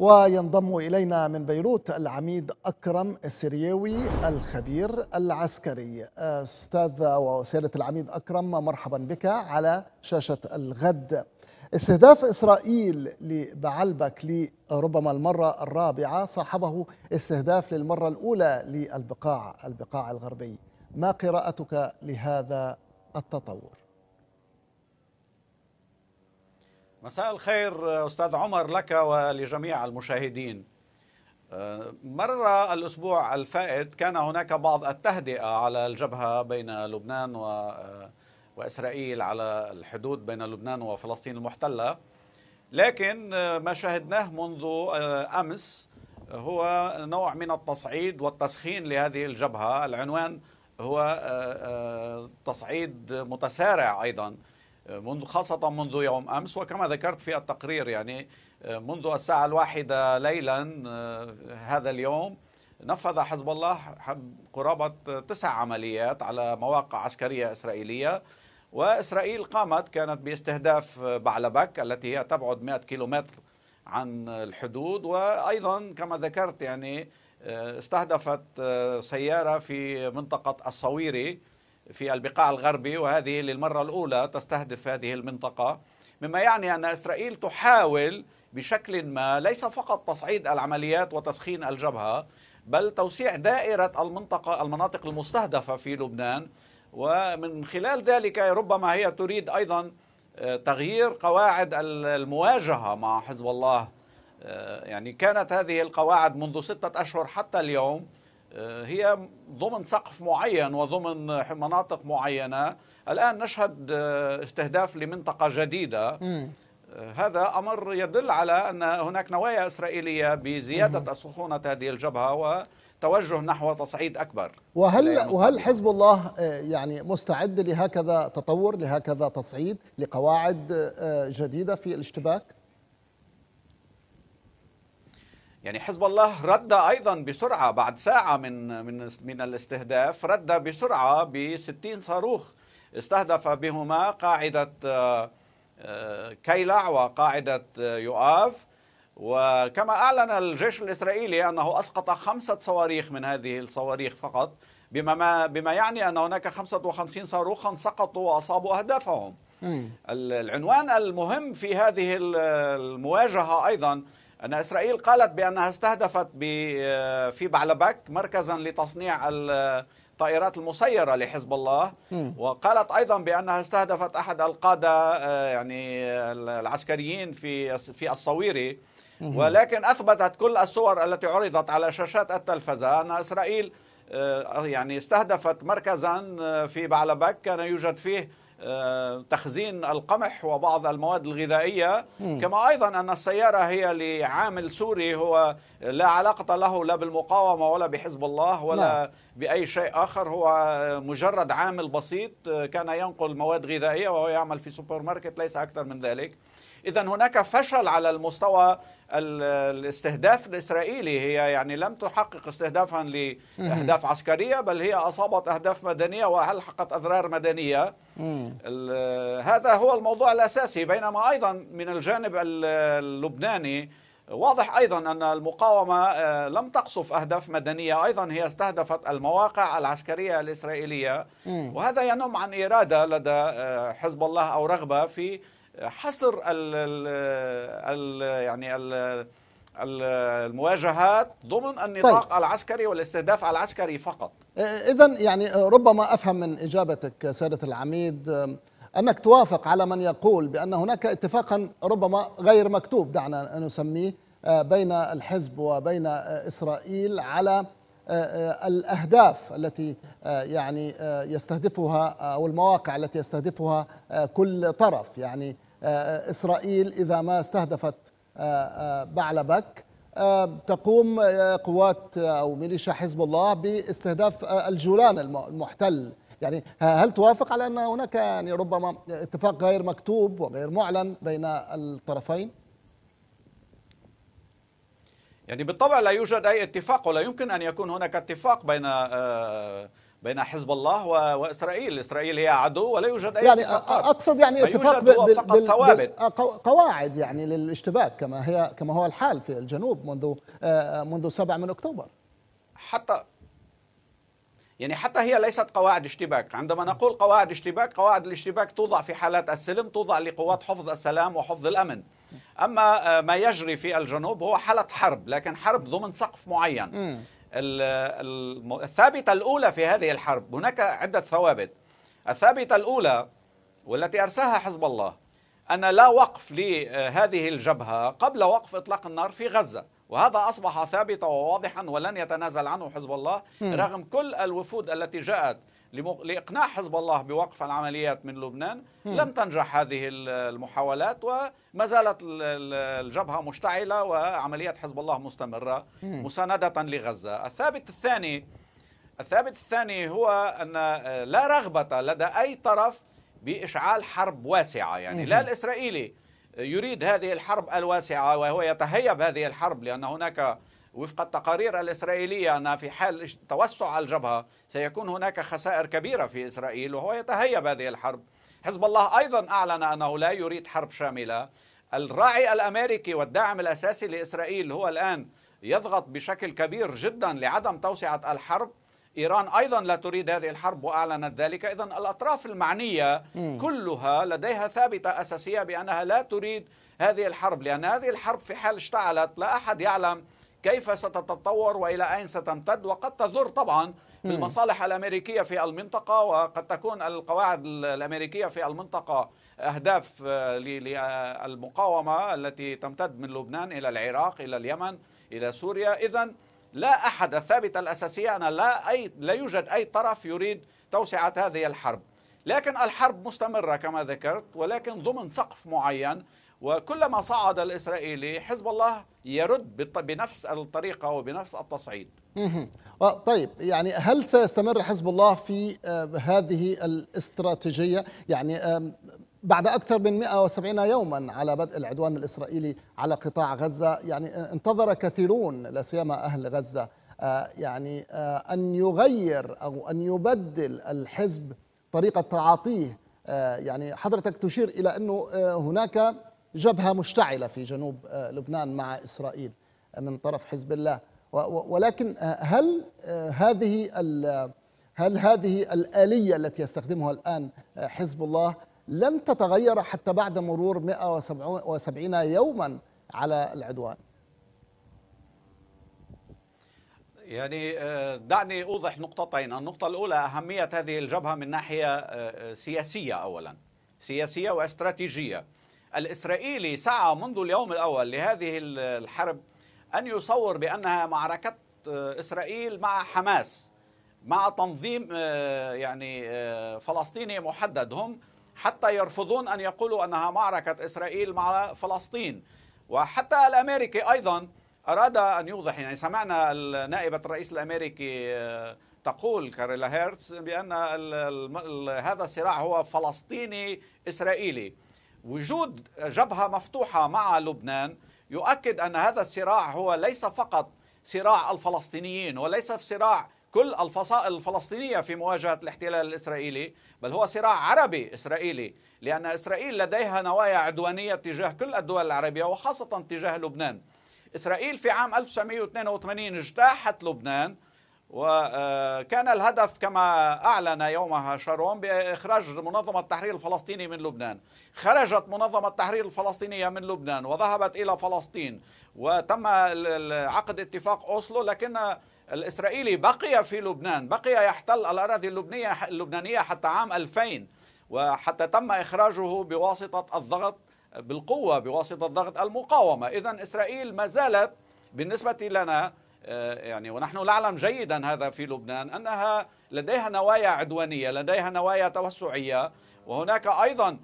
وينضم إلينا من بيروت العميد أكرم السرياوي الخبير العسكري أستاذ وسيادة العميد أكرم مرحبا بك على شاشة الغد استهداف إسرائيل لبعلبك لربما المرة الرابعة صاحبه استهداف للمرة الأولى للبقاع البقاع الغربي ما قراءتك لهذا التطور؟ مساء الخير أستاذ عمر لك ولجميع المشاهدين مر الأسبوع الفائت كان هناك بعض التهدئة على الجبهة بين لبنان و... وإسرائيل على الحدود بين لبنان وفلسطين المحتلة لكن ما شاهدناه منذ آه، أمس هو نوع من التصعيد والتسخين لهذه الجبهة العنوان هو آه، آه، تصعيد متسارع أيضا آه، منذ خاصة منذ يوم أمس وكما ذكرت في التقرير يعني آه، منذ الساعة الواحدة ليلا آه، هذا اليوم نفذ حزب الله قرابة تسع عمليات على مواقع عسكرية إسرائيلية وإسرائيل قامت كانت باستهداف بعلبك التي هي تبعد 100 كيلومتر عن الحدود وأيضا كما ذكرت يعني استهدفت سيارة في منطقة الصويري في البقاع الغربي وهذه للمرة الأولى تستهدف هذه المنطقة مما يعني أن إسرائيل تحاول بشكل ما ليس فقط تصعيد العمليات وتسخين الجبهة بل توسيع دائرة المنطقة المناطق المستهدفة في لبنان ومن خلال ذلك ربما هي تريد أيضا آه، تغيير قواعد المواجهة مع حزب الله آه، يعني كانت هذه القواعد منذ ستة أشهر حتى اليوم آه، هي ضمن سقف معين وضمن مناطق معينة الآن نشهد آه، استهداف لمنطقة جديدة آه، هذا أمر يدل على أن هناك نوايا إسرائيلية بزيادة سخونة هذه الجبهة و توجه نحو تصعيد اكبر وهل وهل حزب الله يعني مستعد لهكذا تطور لهكذا تصعيد لقواعد جديده في الاشتباك؟ يعني حزب الله رد ايضا بسرعه بعد ساعه من من من الاستهداف رد بسرعه ب 60 صاروخ استهدف بهما قاعده آه، آه، كيلع وقاعده آه، يؤاف وكما اعلن الجيش الاسرائيلي انه اسقط خمسه صواريخ من هذه الصواريخ فقط بما ما بما يعني ان هناك 55 صاروخا سقطوا واصابوا اهدافهم. العنوان المهم في هذه المواجهه ايضا أن إسرائيل قالت بأنها استهدفت آه، في بعلبك مركزا لتصنيع الطائرات المسيرة لحزب الله وقالت أيضا بأنها استهدفت أحد القادة آه، يعني العسكريين في في الصويري ولكن أثبتت كل الصور التي عرضت على شاشات التلفزة أن إسرائيل آه، يعني استهدفت مركزا في بعلبك كان يوجد فيه آه، تخزين القمح وبعض المواد الغذائية كما أيضا أن السيارة هي لعامل سوري هو لا علاقة له لا بالمقاومة ولا بحزب الله ولا لا. نعم. باي شيء اخر هو مجرد عامل بسيط كان ينقل مواد غذائيه وهو يعمل في سوبر ماركت ليس اكثر من ذلك اذا هناك فشل على المستوى الاستهداف الاسرائيلي هي يعني لم تحقق استهدافا لاهداف عسكريه بل هي اصابت اهداف مدنيه والحقت اضرار مدنيه هذا هو الموضوع الاساسي بينما ايضا من الجانب اللبناني واضح أيضا أن المقاومة آه، لم تقصف أهداف مدنية أيضا هي استهدفت المواقع العسكرية الإسرائيلية وهذا ينم عن إرادة لدى آه، حزب الله أو رغبة في حصر ال يعني ال المواجهات ضمن النطاق طيب. العسكري والاستهداف العسكري فقط إذا يعني ربما أفهم من إجابتك سادة العميد أنك توافق على من يقول بأن هناك اتفاقا ربما غير مكتوب دعنا نسميه آه، بين الحزب وبين آه، إسرائيل على آه، الأهداف التي يعني يستهدفها أو المواقع التي يستهدفها كل طرف يعني إسرائيل إذا ما استهدفت بعلبك تقوم قوات أو ميليشيا حزب الله باستهداف الجولان المحتل يعني هل توافق على أن هناك يعني ربما اتفاق غير مكتوب وغير معلن بين الطرفين؟ يعني بالطبع لا يوجد أي اتفاق ولا يمكن أن يكون هناك اتفاق بين آه، بين حزب الله واسرائيل، اسرائيل هي عدو ولا يوجد اي يعني اتفاقات. اقصد يعني اتفاق بالقواعد آه، يعني للاشتباك كما هي كما هو الحال في الجنوب منذ آه، منذ 7 من اكتوبر. حتى يعني حتى هي ليست قواعد اشتباك عندما نقول قواعد اشتباك قواعد الاشتباك توضع في حالات السلم توضع لقوات حفظ السلام وحفظ الأمن أما آه، ما يجري في الجنوب هو حالة حرب لكن حرب ضمن سقف معين الثابتة الأولى في هذه الحرب هناك عدة ثوابت الثابتة الأولى والتي أرساها حزب الله أن لا وقف لهذه الجبهة قبل وقف إطلاق النار في غزة وهذا أصبح ثابتا وواضحا ولن يتنازل عنه حزب الله رغم كل الوفود التي جاءت لإقناع حزب الله بوقف العمليات من لبنان لم تنجح هذه المحاولات وما زالت الجبهة مشتعلة وعمليات حزب الله مستمرة مساندة لغزة الثابت الثاني الثابت الثاني هو أن لا رغبة لدى أي طرف بإشعال حرب واسعة يعني لا الإسرائيلي يريد هذه الحرب الواسعة وهو يتهيب هذه الحرب لأن هناك وفق التقارير الإسرائيلية أن في حال توسع الجبهة سيكون هناك خسائر كبيرة في إسرائيل وهو يتهيب هذه الحرب حزب الله أيضا أعلن أنه لا يريد حرب شاملة الراعي الأمريكي والداعم الأساسي لإسرائيل هو الآن يضغط بشكل كبير جدا لعدم توسعة الحرب إيران أيضا لا تريد هذه الحرب وأعلنت ذلك إذا الأطراف المعنية إيه. كلها لديها ثابتة أساسية بأنها لا تريد هذه الحرب لأن هذه الحرب في حال اشتعلت لا أحد يعلم كيف ستتطور والى اين ستمتد وقد تضر طبعا بالمصالح إيه. الامريكيه في المنطقه وقد تكون القواعد الامريكيه في المنطقه اهداف آه، للمقاومه التي تمتد من لبنان الى العراق الى اليمن الى سوريا اذا لا أحد الثابتة الأساسية أن لا, أي لا يوجد أي طرف يريد توسعة هذه الحرب لكن الحرب مستمرة كما ذكرت ولكن ضمن سقف معين وكلما صعد الإسرائيلي حزب الله يرد بنفس الطريقة وبنفس التصعيد طيب يعني هل سيستمر حزب الله في آه، هذه الاستراتيجية يعني بعد أكثر من 170 يوما على بدء العدوان الإسرائيلي على قطاع غزة يعني انتظر كثيرون لا سيما أهل غزة آه، يعني آه، أن يغير أو أن يبدل الحزب طريقة تعاطيه آه، يعني حضرتك تشير إلى أنه هناك جبهة مشتعلة في جنوب لبنان مع إسرائيل من طرف حزب الله ولكن هل هذه هل هذه الآلية التي يستخدمها الآن حزب الله لن تتغير حتى بعد مرور 170 يوما على العدوان يعني آه، دعني أوضح نقطتين النقطة الأولى أهمية هذه الجبهة من ناحية آه، آه، سياسية أولا سياسية واستراتيجية الإسرائيلي سعى منذ اليوم الأول لهذه الحرب أن يصور بأنها معركة إسرائيل مع حماس مع تنظيم يعني فلسطيني محدد هم حتى يرفضون أن يقولوا أنها معركة إسرائيل مع فلسطين وحتى الأمريكي أيضا أراد أن يوضح يعني سمعنا نائبة الرئيس الأمريكي آه، تقول كاريلا هيرتز بأن هذا الصراع هو فلسطيني إسرائيلي وجود جبهة مفتوحة مع لبنان يؤكد أن هذا الصراع هو ليس فقط صراع الفلسطينيين وليس صراع كل الفصائل الفلسطينية في مواجهة الاحتلال الإسرائيلي بل هو صراع عربي إسرائيلي لأن إسرائيل لديها نوايا عدوانية تجاه كل الدول العربية وخاصة تجاه لبنان إسرائيل في عام 1982 اجتاحت لبنان وكان آه، الهدف كما أعلن يومها شارون بإخراج منظمة التحرير الفلسطيني من لبنان خرجت منظمة التحرير الفلسطينية من لبنان وذهبت إلى فلسطين وتم عقد اتفاق أوسلو لكن الإسرائيلي بقي في لبنان بقي يحتل الأراضي اللبنية اللبنانية حتى عام 2000 وحتى تم إخراجه بواسطة الضغط بالقوة بواسطة ضغط المقاومة إذا إسرائيل ما زالت بالنسبة لنا آه، يعني ونحن نعلم جيدا هذا في لبنان أنها لديها نوايا عدوانية لديها نوايا توسعية وهناك أيضا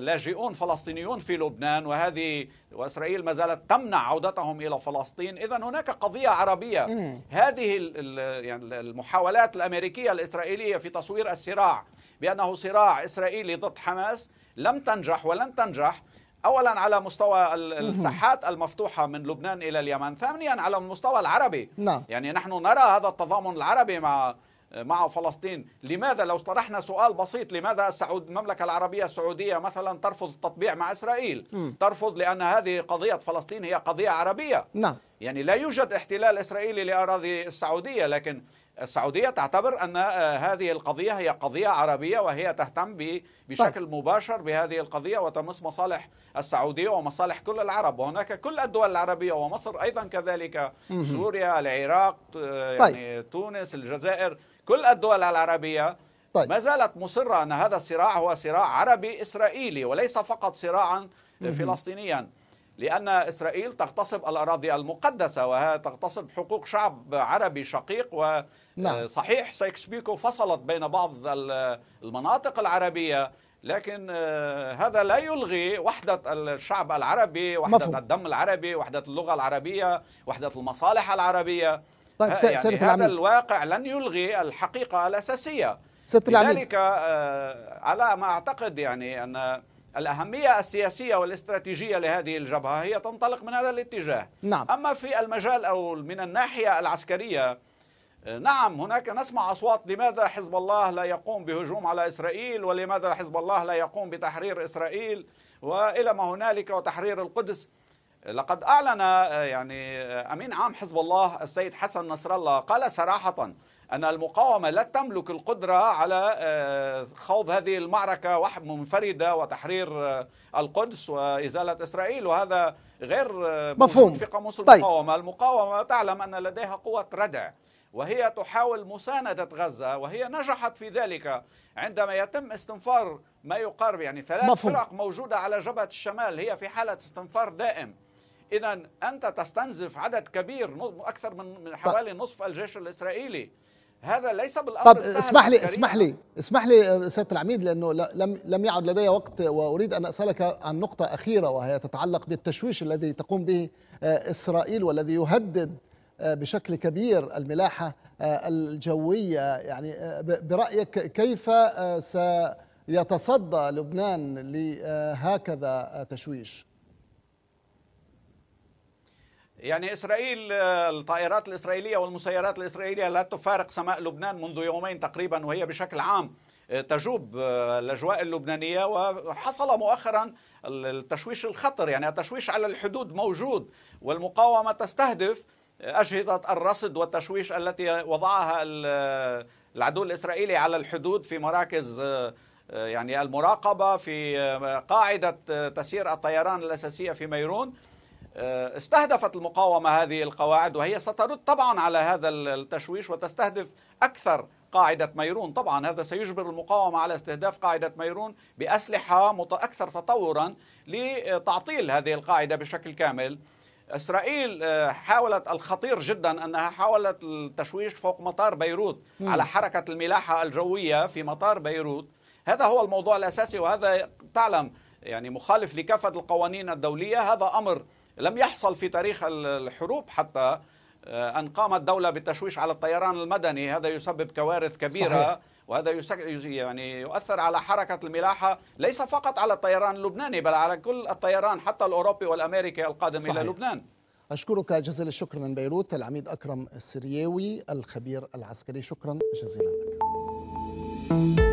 لاجئون فلسطينيون في لبنان وهذه واسرائيل ما زالت تمنع عودتهم الى فلسطين، اذا هناك قضيه عربيه هذه يعني المحاولات الامريكيه الاسرائيليه في تصوير الصراع بانه صراع اسرائيلي ضد حماس لم تنجح ولن تنجح اولا على مستوى الساحات المفتوحه من لبنان الى اليمن، ثانيا على المستوى العربي نعم. يعني نحن نرى هذا التضامن العربي مع مع فلسطين لماذا لو طرحنا سؤال بسيط لماذا السعود المملكة العربية السعودية مثلا ترفض التطبيع مع إسرائيل م. ترفض لأن هذه قضية فلسطين هي قضية عربية نعم. يعني لا يوجد احتلال إسرائيلي لأراضي السعودية لكن السعودية تعتبر أن آه، هذه القضية هي قضية عربية وهي تهتم بشكل طيب. مباشر بهذه القضية وتمس مصالح السعودية ومصالح كل العرب وهناك كل الدول العربية ومصر أيضا كذلك سوريا العراق آه، طيب. يعني تونس الجزائر كل الدول العربية طيب. ما زالت مصرة أن هذا الصراع هو صراع عربي إسرائيلي وليس فقط صراعا فلسطينيا لأن إسرائيل تغتصب الأراضي المقدسة وتغتصب حقوق شعب عربي شقيق وصحيح نعم. آه، سايكس بيكو فصلت بين بعض المناطق العربية لكن آه، هذا لا يلغي وحدة الشعب العربي وحدة مفهوم. الدم العربي وحدة اللغة العربية وحدة المصالح العربية طيب آه، يعني سيدة هذا العميد. الواقع لن يلغي الحقيقة الأساسية سيادة العميد لذلك على ما أعتقد يعني أن الأهمية السياسية والاستراتيجية لهذه الجبهة هي تنطلق من هذا الاتجاه نعم. أما في المجال أو من الناحية العسكرية آه، نعم هناك نسمع أصوات لماذا حزب الله لا يقوم بهجوم على إسرائيل ولماذا حزب الله لا يقوم بتحرير إسرائيل وإلى ما هنالك وتحرير القدس لقد أعلن آه، يعني آه، أمين عام حزب الله السيد حسن نصر الله قال صراحة أن المقاومة لا تملك القدرة على آه، خوض هذه المعركة منفردة وتحرير آه، القدس وإزالة إسرائيل وهذا غير آه، مفهوم في قاموس طيب. المقاومة طيب. المقاومة تعلم أن لديها قوة ردع وهي تحاول مساندة غزة وهي نجحت في ذلك عندما يتم استنفار ما يقارب يعني ثلاث مفهوم. فرق موجودة على جبهة الشمال هي في حالة استنفار دائم إذا أنت تستنزف عدد كبير أكثر من حوالي نصف الجيش الإسرائيلي هذا ليس بالامر طب اسمح لي اسمح لي اسمح لي سياده العميد لانه لم لم يعد لدي وقت واريد ان اسالك عن نقطه اخيره وهي تتعلق بالتشويش الذي تقوم به آه، اسرائيل والذي يهدد آه، بشكل كبير الملاحه آه، الجويه يعني برايك كيف سيتصدى لبنان لهكذا تشويش؟ يعني إسرائيل الطائرات الإسرائيلية والمسيرات الإسرائيلية لا تفارق سماء لبنان منذ يومين تقريبا وهي بشكل عام آه، تجوب آه، الاجواء اللبنانيه وحصل مؤخرا التشويش الخطر يعني التشويش على الحدود موجود والمقاومه تستهدف آه، اجهزه الرصد والتشويش التي وضعها العدو الاسرائيلي على الحدود في مراكز يعني المراقبه في قاعده تسيير الطيران الاساسيه في ميرون آه، استهدفت المقاومة هذه القواعد وهي سترد طبعا على هذا التشويش وتستهدف أكثر قاعدة ميرون طبعا هذا سيجبر المقاومة على استهداف قاعدة ميرون بأسلحة أكثر تطورا لتعطيل هذه القاعدة بشكل كامل إسرائيل آه، حاولت الخطير جدا أنها حاولت التشويش فوق مطار بيروت على حركة الملاحة الجوية في مطار بيروت هذا هو الموضوع الأساسي وهذا تعلم يعني مخالف لكافة القوانين الدولية هذا أمر لم يحصل في تاريخ الحروب حتى آه، أن قامت دولة بالتشويش على الطيران المدني هذا يسبب كوارث كبيرة صحيح. وهذا يعني يؤثر على حركة الملاحة ليس فقط على الطيران اللبناني بل على كل الطيران حتى الأوروبي والأمريكي القادم صحيح. إلى لبنان أشكرك جزيل الشكر من بيروت العميد أكرم السرياوي الخبير العسكري شكرا جزيلا لك